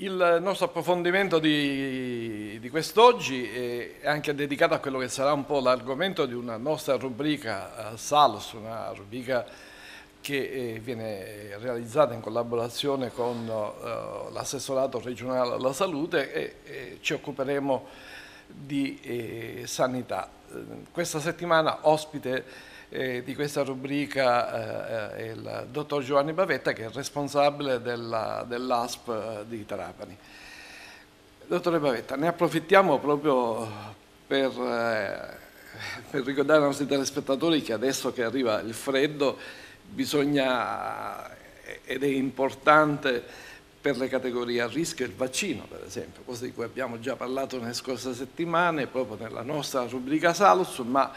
Il nostro approfondimento di, di quest'oggi eh, è anche dedicato a quello che sarà un po' l'argomento di una nostra rubrica uh, eh, SALS, una rubrica che eh, viene realizzata in collaborazione con l'assessorato regionale alla salute e, ci occuperemo di sanità. Questa settimana ospite eh, di questa rubrica eh, eh, il dottor Giovanni Bavetta che è responsabile dell'ASP eh, di Trapani. Dottore Bavetta, ne approfittiamo proprio per, eh, per ricordare ai nostri telespettatori che adesso che arriva il freddo bisogna, eh, ed è importante per le categorie a rischio il vaccino, per esempio, cosa di cui abbiamo già parlato nelle scorse settimane, proprio nella nostra rubrica Salus, ma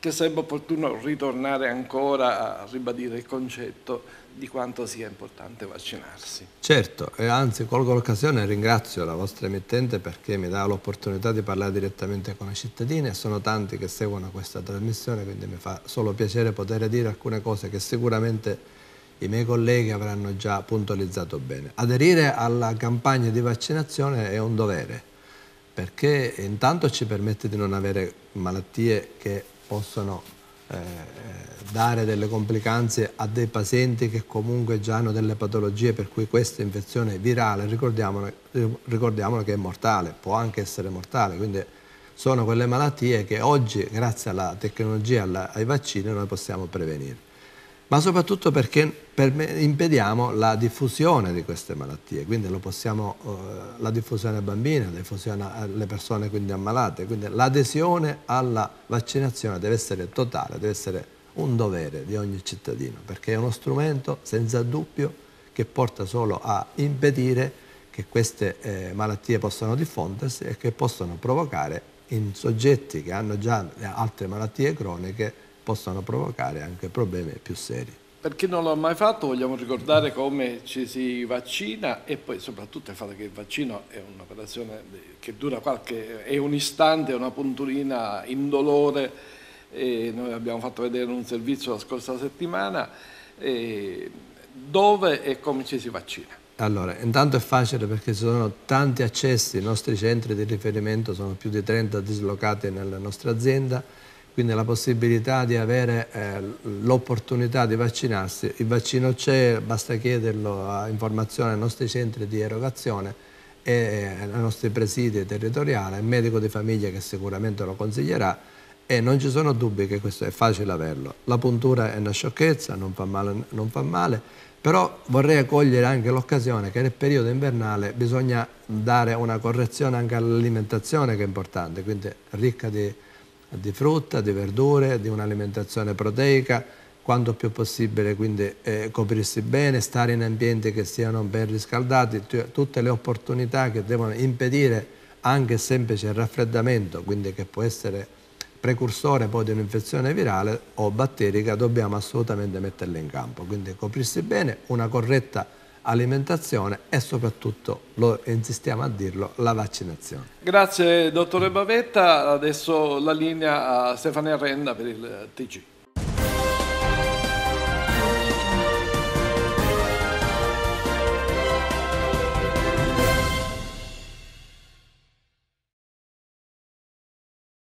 che sarebbe opportuno ritornare ancora a ribadire il concetto di quanto sia importante vaccinarsi. Certo, e anzi colgo l'occasione e ringrazio la vostra emittente perché mi dà l'opportunità di parlare direttamente con i cittadini e sono tanti che seguono questa trasmissione, quindi mi fa solo piacere poter dire alcune cose che sicuramente i miei colleghi avranno già puntualizzato bene. Aderire alla campagna di vaccinazione è un dovere perché intanto ci permette di non avere malattie che possono eh, eh, dare delle complicanze a dei pazienti che comunque già hanno delle patologie per cui questa infezione virale, ricordiamolo, ricordiamolo che è mortale, può anche essere mortale, quindi sono quelle malattie che oggi grazie alla tecnologia, alla, ai vaccini, noi possiamo prevenire ma soprattutto perché impediamo la diffusione di queste malattie, quindi possiamo, eh, la diffusione ai bambini, la diffusione alle persone quindi ammalate, quindi l'adesione alla vaccinazione deve essere totale, deve essere un dovere di ogni cittadino, perché è uno strumento senza dubbio che porta solo a impedire che queste eh, malattie possano diffondersi e che possano provocare in soggetti che hanno già altre malattie croniche possano provocare anche problemi più seri. Per chi non l'ha mai fatto vogliamo ricordare come ci si vaccina e poi soprattutto il fatto che il vaccino è un'operazione che dura qualche, è un istante, è una punturina indolore, e noi abbiamo fatto vedere un servizio la scorsa settimana, e dove e come ci si vaccina. Allora, intanto è facile perché ci sono tanti accessi, i nostri centri di riferimento sono più di 30 dislocati nella nostra azienda, quindi la possibilità di avere eh, l'opportunità di vaccinarsi. Il vaccino c'è, basta chiederlo a informazione ai nostri centri di erogazione e eh, ai nostri presidi territoriali, al medico di famiglia che sicuramente lo consiglierà e non ci sono dubbi che questo è facile averlo. La puntura è una sciocchezza, non fa male, non fa male però vorrei cogliere anche l'occasione che nel periodo invernale bisogna dare una correzione anche all'alimentazione che è importante, quindi ricca di di frutta, di verdure, di un'alimentazione proteica, quanto più possibile quindi eh, coprirsi bene, stare in ambienti che siano ben riscaldati, tutte le opportunità che devono impedire anche semplice raffreddamento, quindi che può essere precursore poi di un'infezione virale o batterica, dobbiamo assolutamente metterle in campo. Quindi coprirsi bene, una corretta alimentazione e soprattutto, lo insistiamo a dirlo, la vaccinazione. Grazie dottore Bavetta, adesso la linea a Stefania Renda per il TG.